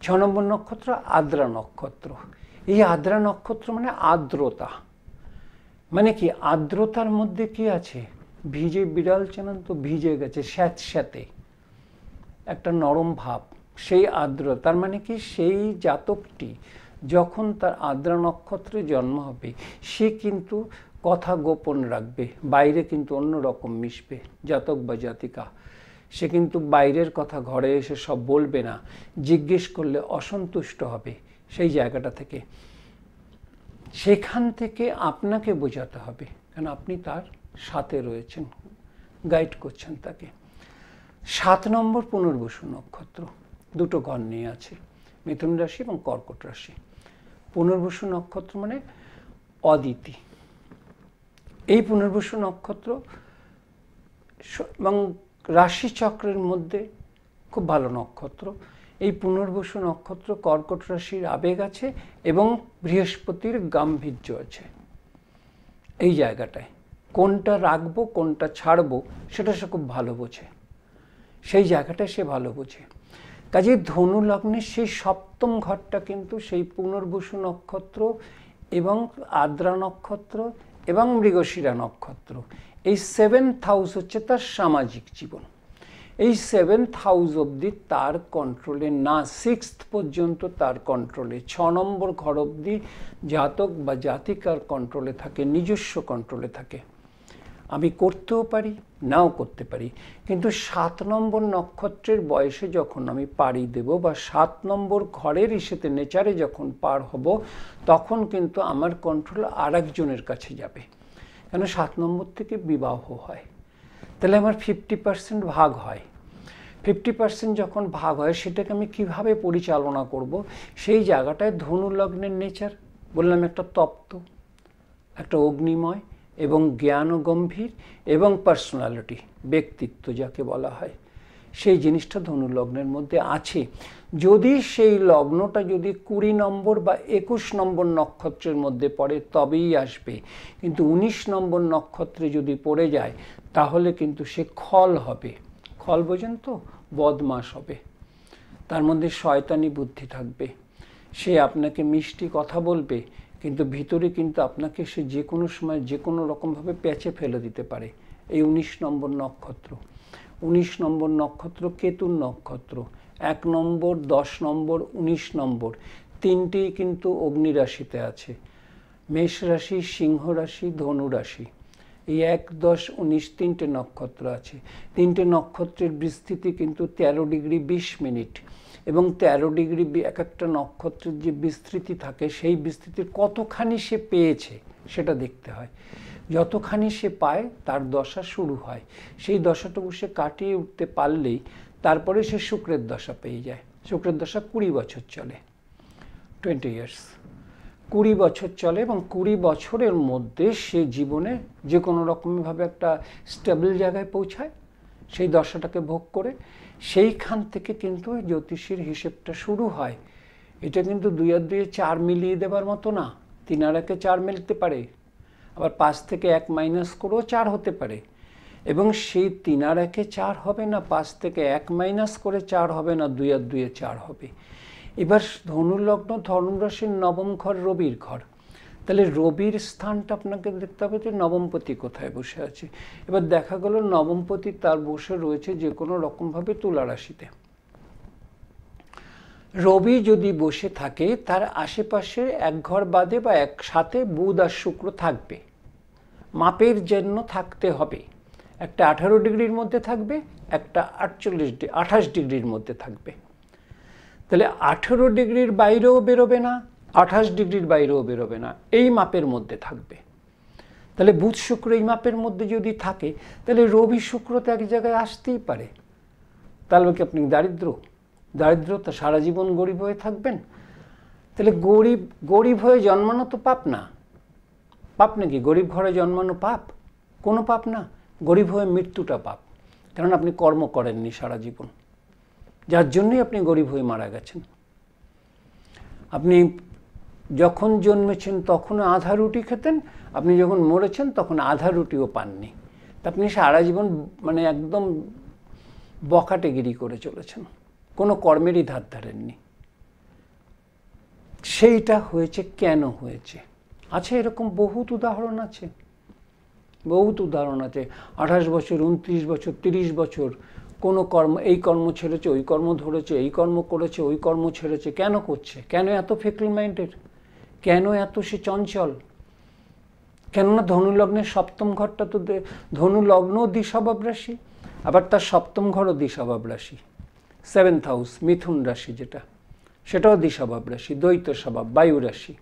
ছ নম্বর নক্ষত্র আদ্রা নক্ষত্র এই আদ্রা নক্ষত্র মানে আর্দ্রতা মানে কি আর্দ্রতার মধ্যে কি আছে ভিজে বিড়াল চেনান তো ভিজে গেছে স্যাঁত স্যাঁতে একটা নরম ভাব সেই আর্দ্রতার মানে কি সেই জাতকটি যখন তার আদ্রা নক্ষত্রে জন্ম হবে সে কিন্তু কথা গোপন রাখবে বাইরে কিন্তু অন্য রকম মিশবে জাতক বা জাতিকা সে কিন্তু বাইরের কথা ঘরে এসে সব বলবে না জিজ্ঞেস করলে অসন্তুষ্ট হবে সেই জায়গাটা থেকে সেখান থেকে আপনাকে বোঝাতে হবে কারণ আপনি তার সাথে রয়েছেন গাইড করছেন তাকে সাত নম্বর পুনর্বসু নক্ষত্র দুটো গণ নিয়ে আছে মিথুন রাশি এবং কর্কট রাশি পুনর্বসু নক্ষত্র মানে অদিতি এই পুনর্বসু নক্ষত্র এবং রাশিচক্রের মধ্যে খুব ভালো নক্ষত্র এই পুনর্বসু নক্ষত্র কর্কট রাশির আবেগ আছে এবং বৃহস্পতির গাম্ভীর্য আছে এই জায়গাটায় কোনটা রাখবো কোনটা ছাড়বো সেটা সে খুব ভালো বোঝে সেই জায়গাটায় সে ভালো বোঝে কাজে ধনু সেই সপ্তম ঘরটা কিন্তু সেই পুনর্বসু নক্ষত্র এবং আদ্রা নক্ষত্র এবং মৃগশিরা নক্ষত্র এই সেভেন্থ হাউস হচ্ছে তার সামাজিক জীবন এই সেভেন্থ হাউস অবধি তার কন্ট্রোলে না সিক্সথ পর্যন্ত তার কন্ট্রোলে ছ নম্বর ঘর অবধি জাতক বা জাতিকার কন্ট্রোলে থাকে নিজস্ব কন্ট্রোলে থাকে আমি করতেও পারি নাও করতে পারি কিন্তু সাত নম্বর নক্ষত্রের বয়সে যখন আমি পাড়ি দেব বা সাত নম্বর ঘরের ইসেতে নেচারে যখন পার হব তখন কিন্তু আমার কন্ট্রোল আর কাছে যাবে কেন সাত নম্বর থেকে বিবাহ হয় তাহলে আমার ফিফটি পার্সেন্ট ভাগ হয় ফিফটি পার্সেন্ট যখন ভাগ হয় সেটাকে আমি কিভাবে পরিচালনা করব সেই জায়গাটায় ধনুলগ্নের নেচার বললাম একটা তপ্ত একটা অগ্নিময় এবং জ্ঞান ও গম্ভীর এবং পার্সোনালিটি ব্যক্তিত্ব যাকে বলা হয় সেই জিনিসটা ধনু লগ্নের মধ্যে আছে যদি সেই লগ্নটা যদি কুড়ি নম্বর বা একুশ নম্বর নক্ষত্রের মধ্যে পড়ে তবেই আসবে কিন্তু উনিশ নম্বর নক্ষত্রে যদি পড়ে যায় তাহলে কিন্তু সে খল হবে খল বোঝেন তো বদমাস হবে তার মধ্যে শয়তানি বুদ্ধি থাকবে সে আপনাকে মিষ্টি কথা বলবে কিন্তু ভিতরে কিন্তু আপনাকে সে যে কোনো সময় যে কোনো রকমভাবে প্যাচে ফেলে দিতে পারে এই ১৯ নম্বর নক্ষত্র ১৯ নম্বর নক্ষত্র কেতুর নক্ষত্র এক নম্বর দশ নম্বর ১৯ নম্বর তিনটি কিন্তু অগ্নিরাশিতে আছে মেষ রাশি সিংহ রাশি ধনু রাশি এই এক দশ উনিশ তিনটে নক্ষত্র আছে তিনটে নক্ষত্রের বিস্তৃতি কিন্তু তেরো ডিগ্রি বিশ মিনিট এবং ১৩ ডিগ্রি এক একটা নক্ষত্রের যে বিস্তৃতি থাকে সেই বিস্তৃতির কতখানি সে পেয়েছে সেটা দেখতে হয় যতখানি সে পায় তার দশা শুরু হয় সেই দশাটুকু সে কাটিয়ে উঠতে পারলেই তারপরে সে শুক্রের দশা পেয়ে যায় শুক্রের দশা কুড়ি বছর চলে টোয়েন্টি ইয়ার্স কুড়ি বছর চলে এবং কুড়ি বছরের মধ্যে সে জীবনে যে কোনো রকমভাবে একটা স্টেবল জায়গায় পৌঁছায় সেই দশাটাকে ভোগ করে সেইখান থেকে কিন্তু জ্যোতিষীর হিসেবটা শুরু হয় এটা কিন্তু দুই আর দুয়ে চার মিলিয়ে দেবার মতো না তিন আর একে চার মিলতে পারে আবার পাঁচ থেকে এক মাইনাস করেও চার হতে পারে এবং সেই তিন আর একে চার হবে না পাঁচ থেকে এক মাইনাস করে চার হবে না দুই আর দুয়ে চার হবে এবার লগ্ন ধনুরাশির নবম ঘর রবির ঘর তাহলে রবির স্থানটা আপনাকে দেখতে হবে যে নবমপতি কোথায় বসে আছে এবার দেখা গেল নবমপতি তার বসে রয়েছে যে কোনো রকমভাবে তুলা রাশিতে রবি যদি বসে থাকে তার আশেপাশে এক ঘর বাদে বা একসাথে বুধ আর শুক্র থাকবে মাপের জন্য থাকতে হবে একটা আঠারো ডিগ্রির মধ্যে থাকবে একটা আটচল্লিশ আঠাশ ডিগ্রির মধ্যে থাকবে তাহলে আঠেরো ডিগ্রির বাইরেও বেরোবে না আঠাশ ডিগ্রির বাইরেও বেরোবে না এই মাপের মধ্যে থাকবে তাহলে বুধ শুক্র এই মাপের মধ্যে যদি থাকে তাহলে রবি শুক্র তো এক জায়গায় আসতেই পারে তাহলে কি আপনি দারিদ্র তো সারা জীবন গরিব হয়ে থাকবেন তাহলে গরিব গরিব হয়ে জন্মানো তো পাপ না পাপ নাকি গরিব ঘরে জন্মানো পাপ কোনো পাপ না গরিব হয়ে মৃত্যুটা পাপ কারণ আপনি কর্ম করেননি সারা জীবন যার জন্যই আপনি গরিব হয়ে মারা গেছেন আপনি যখন জন্মেছেন তখন আধা রুটি খেতেন আপনি যখন মরেছেন তখন আধা রুটিও পাননি তা আপনি সারা জীবন মানে একদম বকাটেগিরি করে চলেছেন কোনো কর্মেরই ধার ধারেননি সেইটা হয়েছে কেন হয়েছে আছে এরকম বহুত উদাহরণ আছে বহুত উদাহরণ আছে আঠাশ বছর উনত্রিশ বছর তিরিশ বছর কোনো কর্ম এই কর্ম ছেড়েছে ওই কর্ম ধরেছে এই কর্ম করেছে ওই কর্ম ছেড়েছে কেন করছে কেন এত ফেকল মাইন্ডের কেন এত সে চঞ্চল কেননা ধনুলগ্নের সপ্তম ঘরটা তো ধনুলগ্নও দ্বিস্বভাব রাশি আবার তার সপ্তম ঘরও দ্বিস্বভাব রাশি সেভেন্থ হাউস মিথুন রাশি যেটা সেটাও দ্বিস্বভাব রাশি দ্বৈত স্বভাব বায়ু রাশি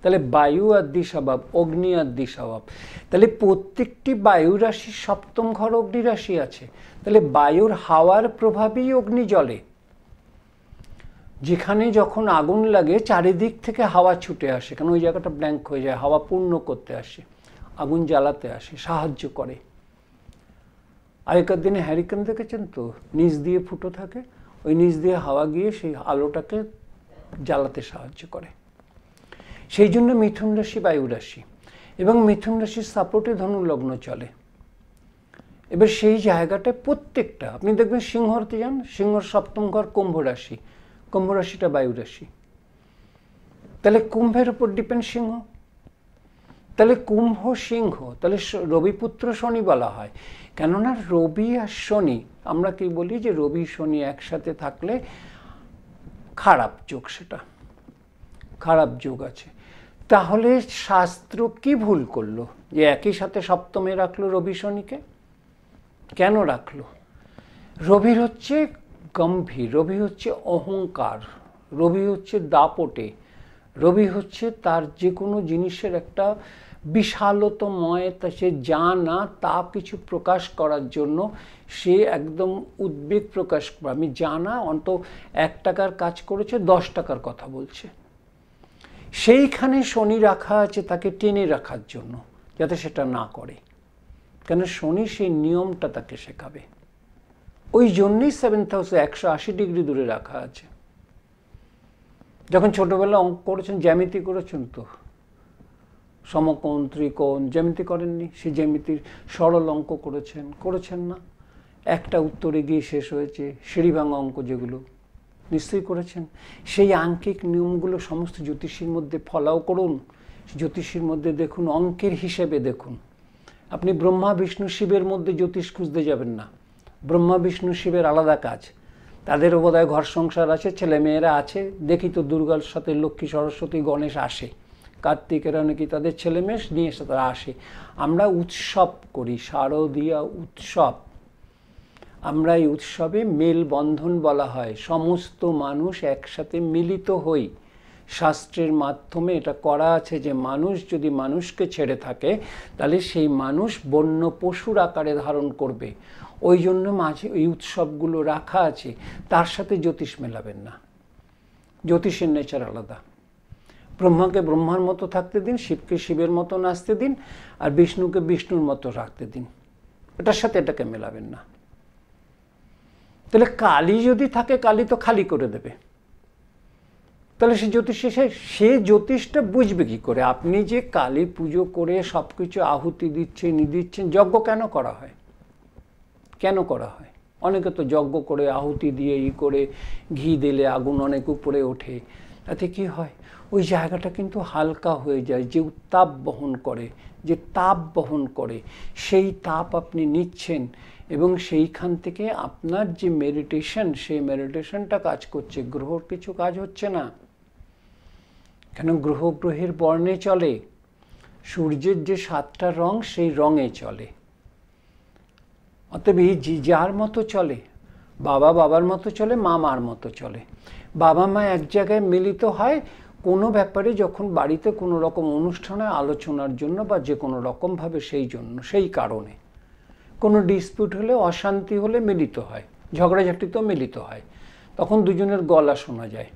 তাহলে বায়ু আর দ্বিস্বভাব অগ্নি আর দ্বিস্বভাব তাহলে প্রত্যেকটি বায়ু রাশির সপ্তম ঘর অগ্নি রাশি আছে তাহলে বায়ুর হাওয়ার প্রভাবেই অগ্নি জলে যেখানে যখন আগুন লাগে চারিদিক থেকে হাওয়া ছুটে আসে কারণ ওই জায়গাটা ব্ল্যাঙ্ক হয়ে যায় হাওয়া পূর্ণ করতে আসে আগুন জ্বালাতে আসে সাহায্য করে আগেকার দিনে হ্যারিকেন দেখেছেন তো নিচ দিয়ে ফুটো থাকে ওই নিচ দিয়ে হাওয়া গিয়ে সেই আলোটাকে জ্বালাতে সাহায্য করে সেই জন্য মিথুন রাশি বায়ু রাশি এবং মিথুন রাশির সাপোর্টে ধনুলগ্ন চলে এবার সেই জায়গাটায় প্রত্যেকটা আপনি দেখবেন সিংহরতে যান সিংহর সপ্তম ঘর কুম্ভ রাশি কুম্ভ রাশিটা বায়ু রাশি তাহলে কুম্ভের উপর ডিপেন্ড সিংহ তাহলে কুম্ভ সিংহ তাহলে রবিপুত্র শনি বলা হয় কেননা রবি আর শনি আমরা কি বলি যে রবি শনি একসাথে থাকলে খারাপ যোগ সেটা খারাপ যোগ আছে তাহলে শাস্ত্র কি ভুল করলো যে একই সাথে সপ্তমে রাখলো রবি শনিকে কেন রাখলো রবির হচ্ছে গম্ভীর রবি হচ্ছে অহংকার রবি হচ্ছে দাপটে রবি হচ্ছে তার যে কোনো জিনিসের একটা বিশালতময় তা সে যা না তা কিছু প্রকাশ করার জন্য সে একদম উদ্বেগ প্রকাশ করে আমি জানা অন্ত এক টাকার কাজ করেছে দশ টাকার কথা বলছে সেইখানে শনি রাখা আছে তাকে টেনে রাখার জন্য যাতে সেটা না করে কেন শনি সেই নিয়মটা তাকে শেখাবে ওই জন্যেই সেভেন্থ হাউসে একশো আশি ডিগ্রি দূরে রাখা আছে যখন ছোটোবেলা অঙ্ক করেছেন জ্যামিতি করেছেন তো সমকোণ ত্রিকোণ জ্যামিতি করেননি সে জ্যামিতির সরল অঙ্ক করেছেন করেছেন না একটা উত্তরে গিয়ে শেষ হয়েছে সিঁড়িভাঙা অঙ্ক যেগুলো নিশ্চয়ই করেছেন সেই আঙ্কিক নিয়মগুলো সমস্ত জ্যোতিষীর মধ্যে ফলাও করুন জ্যোতিষীর মধ্যে দেখুন অঙ্কের হিসেবে দেখুন আপনি ব্রহ্মা বিষ্ণু শিবের মধ্যে জ্যোতিষ খুঁজতে যাবেন না ব্রহ্মা বিষ্ণু শিবের আলাদা কাজ তাদেরও বোধহয় ঘর সংসার আছে ছেলেমেয়েরা আছে দেখি তো দুর্গার সাথে লক্ষ্মী সরস্বতী গণেশ আসে কার্তিকের এরা নাকি তাদের ছেলেমেয়ে নিয়ে এসে তারা আসে আমরা উৎসব করি শারদীয়া উৎসব আমরা এই উৎসবে মেলবন্ধন বলা হয় সমস্ত মানুষ একসাথে মিলিত হই শাস্ত্রের মাধ্যমে এটা করা আছে যে মানুষ যদি মানুষকে ছেড়ে থাকে তাহলে সেই মানুষ বন্য পশুর আকারে ধারণ করবে ওই জন্য মাঝে ওই উৎসবগুলো রাখা আছে তার সাথে জ্যোতিষ মেলাবেন না জ্যোতিষের নেচার আলাদা ব্রহ্মাকে ব্রহ্মার মতো থাকতে দিন শিবকে শিবের মতো নাচতে দিন আর বিষ্ণুকে বিষ্ণুর মতো রাখতে দিন এটার সাথে এটাকে মেলাবেন না তাহলে কালী যদি থাকে কালী তো খালি করে দেবে তাহলে সে জ্যোতিষে সে সে জ্যোতিষটা বুঝবে কি করে আপনি যে কালী পুজো করে সব কিছু আহুতি দিচ্ছেন ই দিচ্ছেন যজ্ঞ কেন করা হয় কেন করা হয় অনেকে তো যজ্ঞ করে আহুতি দিয়ে ই করে ঘি দিলে আগুন অনেক উপরে ওঠে তাতে কি হয় ওই জায়গাটা কিন্তু হালকা হয়ে যায় যে উত্তাপ বহন করে যে তাপ বহন করে সেই তাপ আপনি নিচ্ছেন এবং সেইখান থেকে আপনার যে মেডিটেশন সেই মেডিটেশনটা কাজ করছে গ্রহর কিছু কাজ হচ্ছে না কেন গ্রহ গ্রহের বর্ণে চলে সূর্যের যে সাতটা রং সেই রঙে চলে অতএব এই যে যার মতো চলে বাবা বাবার মতো চলে মা মার মতো চলে বাবা মা এক জায়গায় মিলিত হয় কোনো ব্যাপারে যখন বাড়িতে কোনো রকম অনুষ্ঠানে আলোচনার জন্য বা যে কোনো রকমভাবে সেই জন্য সেই কারণে কোনো ডিসপিউট হলে অশান্তি হলে মিলিত হয় ঝগড়াঝাটিতেও মিলিত হয় তখন দুজনের গলা শোনা যায়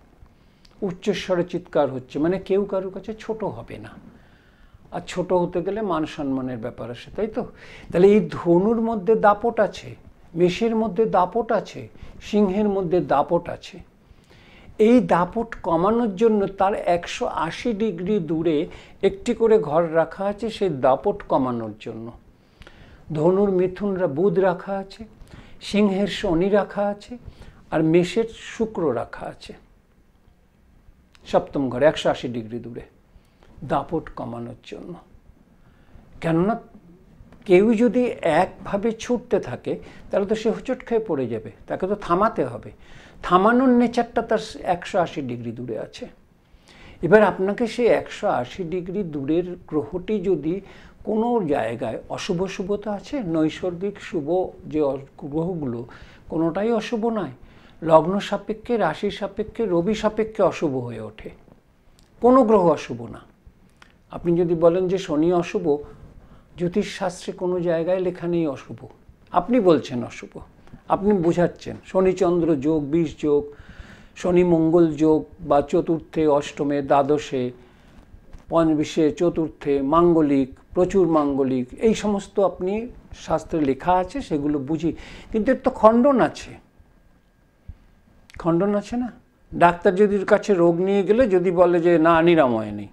উচ্চস্বরে চিৎকার হচ্ছে মানে কেউ কারোর কাছে ছোট হবে না আর ছোট হতে গেলে মান সম্মানের ব্যাপার আসে তাই তো তাহলে এই ধনুর মধ্যে দাপট আছে মেষের মধ্যে দাপট আছে সিংহের মধ্যে দাপট আছে এই দাপট কমানোর জন্য তার একশো আশি ডিগ্রি দূরে একটি করে ঘর রাখা আছে সেই দাপট কমানোর জন্য ধনুর মিথুনরা বুধ রাখা আছে সিংহের শনি রাখা আছে আর মেষের শুক্র রাখা আছে সপ্তম ঘরে একশো আশি ডিগ্রি দূরে দাপট কমানোর জন্য কেননা কেউ যদি একভাবে ছুটতে থাকে তাহলে তো সে হোচট খেয়ে পড়ে যাবে তাকে তো থামাতে হবে থামানোর নেচারটা তার একশো আশি ডিগ্রি দূরে আছে এবার আপনাকে সেই একশো আশি ডিগ্রি দূরের গ্রহটি যদি কোনো জায়গায় অশুভ শুভ তো আছে নৈসর্গিক শুভ যে গ্রহগুলো কোনোটাই অশুভ নয় লগ্ন সাপেক্ষে রাশি সাপেক্ষে রবি সাপেক্ষে অশুভ হয়ে ওঠে কোনো গ্রহ অশুভ না আপনি যদি বলেন যে শনি অশুভ জ্যোতিষশাস্ত্রে কোনো জায়গায় লেখা নেই অশুভ আপনি বলছেন অশুভ আপনি বোঝাচ্ছেন শনিচন্দ্র যোগ বিষ যোগ শনি মঙ্গল যোগ বা চতুর্থে অষ্টমে দ্বাদশে পঞ্চবিশে চতুর্থে মাঙ্গলিক প্রচুর মাঙ্গলিক এই সমস্ত আপনি শাস্ত্রে লেখা আছে সেগুলো বুঝি কিন্তু এর তো খণ্ডন আছে খণ্ডন আছে না ডাক্তার যদি কাছে রোগ নিয়ে গেলে যদি বলে যে না নিরাময় নেই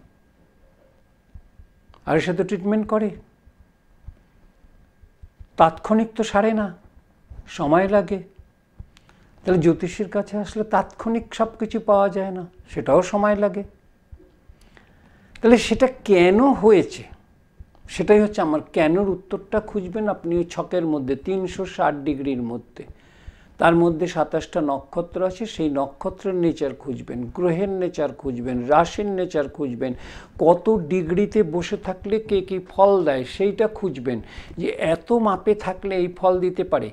আর সে তো ট্রিটমেন্ট করে তাৎক্ষণিক তো সারে না সময় লাগে তাহলে জ্যোতিষীর কাছে আসলে তাৎক্ষণিক সব কিছু পাওয়া যায় না সেটাও সময় লাগে তাহলে সেটা কেন হয়েছে সেটাই হচ্ছে আমার কেনর উত্তরটা খুঁজবেন আপনি ওই ছকের মধ্যে তিনশো ষাট ডিগ্রির মধ্যে তার মধ্যে সাতাশটা নক্ষত্র আছে সেই নক্ষত্রের নেচার খুঁজবেন গ্রহের নেচার খুঁজবেন রাশির নেচার খুঁজবেন কত ডিগ্রিতে বসে থাকলে কে কী ফল দেয় সেইটা খুঁজবেন যে এত মাপে থাকলে এই ফল দিতে পারে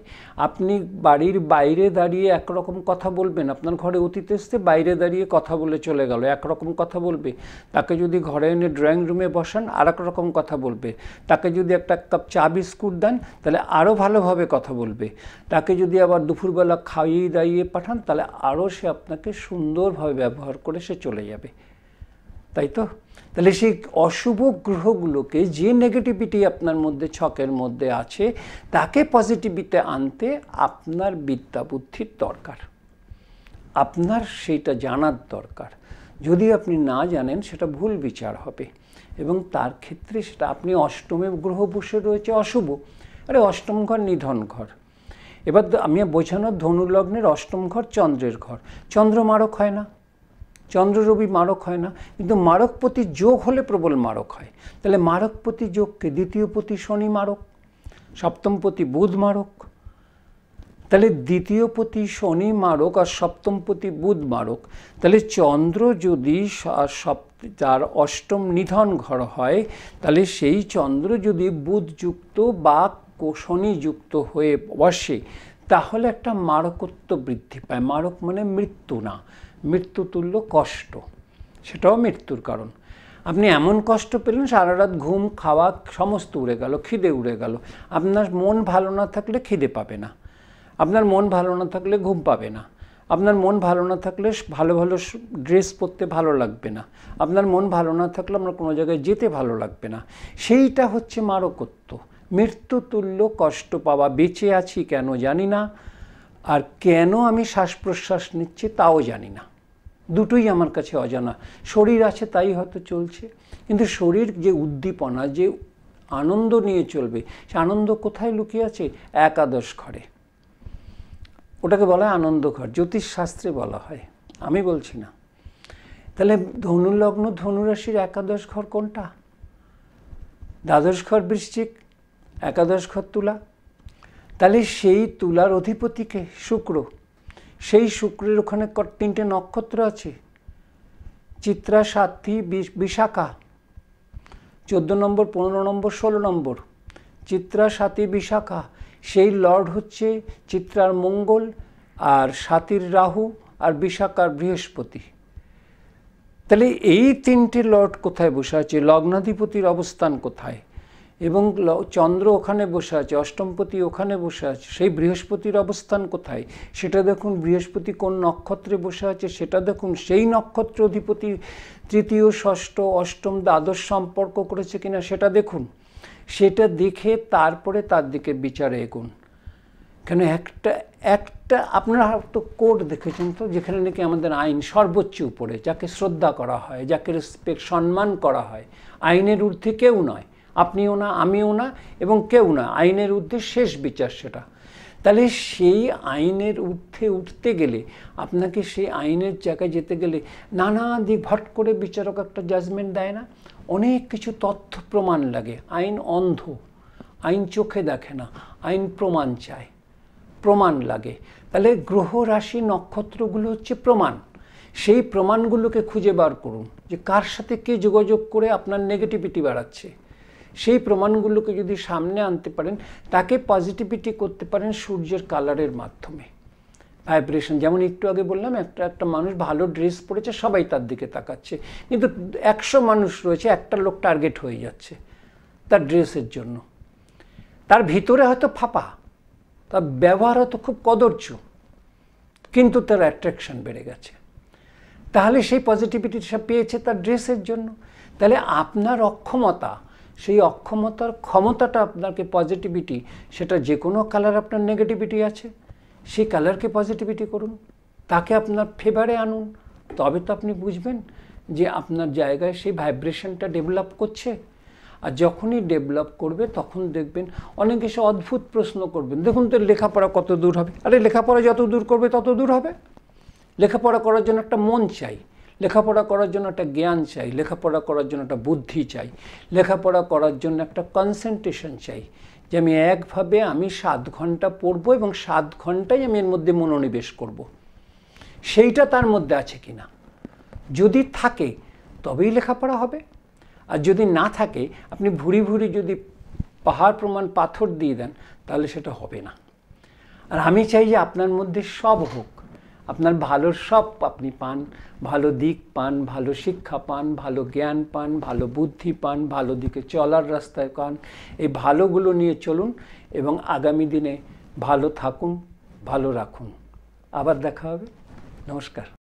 আপনি বাড়ির বাইরে দাঁড়িয়ে একরকম কথা বলবেন আপনার ঘরে অতীতে আসতে বাইরে দাঁড়িয়ে কথা বলে চলে গেল একরকম কথা বলবে তাকে যদি ঘরে এনে ড্রয়িং রুমে বসান আর রকম কথা বলবে তাকে যদি একটা কাপ চা বিস্কুট দেন তাহলে আরও ভালোভাবে কথা বলবে তাকে যদি আবার দুপুর দুপুরবেলা খাইয়ে দাইয়ে পাঠান তাহলে আরও সে আপনাকে সুন্দরভাবে ব্যবহার করে সে চলে যাবে তাই তো তাহলে সেই অশুভ গ্রহগুলোকে যে নেগেটিভিটি আপনার মধ্যে ছকের মধ্যে আছে তাকে পজিটিভিতে আনতে আপনার বিদ্যা বুদ্ধির দরকার আপনার সেইটা জানার দরকার যদি আপনি না জানেন সেটা ভুল বিচার হবে এবং তার ক্ষেত্রে সেটা আপনি অষ্টমে গ্রহ বসে রয়েছে অশুভ আরে অষ্টম ঘর নিধন ঘর এবার আমি বোঝানোর ধনুলগ্নের অষ্টম ঘর চন্দ্রের ঘর চন্দ্র মারক হয় না চন্দ্র রবি মারক হয় না কিন্তু মারকপতি যোগ হলে প্রবল মারক হয় তাহলে মারকপতি যোগকে দ্বিতীয়পতি শনি মারক সপ্তমপতি বুধ মারক তাহলে দ্বিতীয়পতি শনি মারক আর সপ্তমপতি বুধ মারক তাহলে চন্দ্র যদি তার অষ্টম নিধন ঘর হয় তাহলে সেই চন্দ্র যদি বুধযুক্ত বা কোষণী যুক্ত হয়ে বসে তাহলে একটা মারকত্ব বৃদ্ধি পায় মারক মানে মৃত্যু না মৃত্যুতুল্য কষ্ট সেটাও মৃত্যুর কারণ আপনি এমন কষ্ট পেলেন সারা রাত ঘুম খাওয়া সমস্ত উড়ে গেল খিদে উড়ে গেল আপনার মন ভালো না থাকলে খিদে পাবে না আপনার মন ভালো না থাকলে ঘুম পাবে না আপনার মন ভালো না থাকলে ভালো ভালো ড্রেস পরতে ভালো লাগবে না আপনার মন ভালো না থাকলে আমরা কোনো জায়গায় যেতে ভালো লাগবে না সেইটা হচ্ছে মারকত্ব মৃত্যুতুল্য কষ্ট পাওয়া বেঁচে আছি কেন জানি না আর কেন আমি শ্বাস প্রশ্বাস নিচ্ছি তাও জানি না দুটোই আমার কাছে অজানা শরীর আছে তাই হয়তো চলছে কিন্তু শরীর যে উদ্দীপনা যে আনন্দ নিয়ে চলবে সে আনন্দ কোথায় লুকিয়ে আছে একাদশ ঘরে ওটাকে বলা হয় আনন্দ ঘর জ্যোতিষশাস্ত্রে বলা হয় আমি বলছি না তাহলে ধনুলগ্ন ধনুরাশির একাদশ ঘর কোনটা দ্বাদশ ঘর বৃশ্চিক একাদশ ঘর তুলা তাহলে সেই তুলার অধিপতিকে শুক্র সেই শুক্রের ওখানে তিনটে নক্ষত্র আছে চিত্রা সাতী বিশাখা চোদ্দ নম্বর পনেরো নম্বর ষোলো নম্বর চিত্রা সাতী বিশাখা সেই লর্ড হচ্ছে চিত্রার মঙ্গল আর সাতির রাহু আর বিশাখার বৃহস্পতি তাহলে এই তিনটে লর্ড কোথায় বসে আছে লগ্নাধিপতির অবস্থান কোথায় এবং চন্দ্র ওখানে বসে আছে অষ্টমপতি ওখানে বসে আছে সেই বৃহস্পতির অবস্থান কোথায় সেটা দেখুন বৃহস্পতি কোন নক্ষত্রে বসে আছে সেটা দেখুন সেই নক্ষত্র অধিপতি তৃতীয় ষষ্ঠ অষ্টম দ্বাদশ সম্পর্ক করেছে কিনা সেটা দেখুন সেটা দেখে তারপরে তার দিকে বিচারে এগুন কেন একটা একটা আপনারা তো কোড দেখেছেন তো যেখানে নাকি আমাদের আইন সর্বোচ্চ উপরে যাকে শ্রদ্ধা করা হয় যাকে রেসপেক্ট সম্মান করা হয় আইনের ঊর্ধ্বে কেউ নয় আপনিও না আমিও না এবং কেউ না আইনের ঊর্ধ্বে শেষ বিচার সেটা তাহলে সেই আইনের ঊর্ধ্বে উঠতে গেলে আপনাকে সেই আইনের জায়গায় যেতে গেলে নানা দিক ভট করে বিচারক একটা জাজমেন্ট দেয় না অনেক কিছু তথ্য প্রমাণ লাগে আইন অন্ধ আইন চোখে দেখে না আইন প্রমাণ চায় প্রমাণ লাগে তাহলে গ্রহ রাশি নক্ষত্রগুলো হচ্ছে প্রমাণ সেই প্রমাণগুলোকে খুঁজে বার করুন যে কার সাথে কে যোগাযোগ করে আপনার নেগেটিভিটি বাড়াচ্ছে সেই প্রমাণগুলোকে যদি সামনে আনতে পারেন তাকে পজিটিভিটি করতে পারেন সূর্যের কালারের মাধ্যমে ভাইব্রেশন যেমন একটু আগে বললাম একটা একটা মানুষ ভালো ড্রেস পরেছে সবাই তার দিকে তাকাচ্ছে কিন্তু একশো মানুষ রয়েছে একটা লোক টার্গেট হয়ে যাচ্ছে তার ড্রেসের জন্য তার ভিতরে হয়তো ফাঁপা তার ব্যবহার হয়তো খুব কদর্য কিন্তু তার অ্যাট্রাকশন বেড়ে গেছে তাহলে সেই পজিটিভিটি পেয়েছে তার ড্রেসের জন্য তাহলে আপনার অক্ষমতা সেই অক্ষমতার ক্ষমতাটা আপনাকে পজিটিভিটি সেটা যে কোনো কালার আপনার নেগেটিভিটি আছে সেই কালারকে পজিটিভিটি করুন তাকে আপনার ফেভারে আনুন তবে তো আপনি বুঝবেন যে আপনার জায়গায় সেই ভাইব্রেশনটা ডেভেলপ করছে আর যখনই ডেভেলপ করবে তখন দেখবেন অনেক এসে অদ্ভুত প্রশ্ন করবেন দেখুন তো লেখাপড়া কত দূর হবে আরে লেখাপড়া যত দূর করবে তত দূর হবে লেখাপড়া করার জন্য একটা মন চাই লেখাপড়া করার জন্য একটা জ্ঞান চাই লেখাপড়া করার জন্য একটা বুদ্ধি চাই লেখাপড়া করার জন্য একটা কনসেন্ট্রেশন চাই যে আমি একভাবে আমি সাত ঘন্টা পড়বো এবং সাত ঘন্টাই আমি এর মধ্যে মনোনিবেশ করব। সেইটা তার মধ্যে আছে কি না যদি থাকে তবেই লেখাপড়া হবে আর যদি না থাকে আপনি ভুরি ভুরি যদি পাহাড় প্রমাণ পাথর দিয়ে দেন তাহলে সেটা হবে না আর আমি চাই যে আপনার মধ্যে সব হোক আপনার ভালো সব আপনি পান ভালো দিক পান ভালো শিক্ষা পান ভালো জ্ঞান পান ভালো বুদ্ধি পান ভালো দিকে চলার রাস্তায় পান এই ভালোগুলো নিয়ে চলুন এবং আগামী দিনে ভালো থাকুন ভালো রাখুন আবার দেখা হবে নমস্কার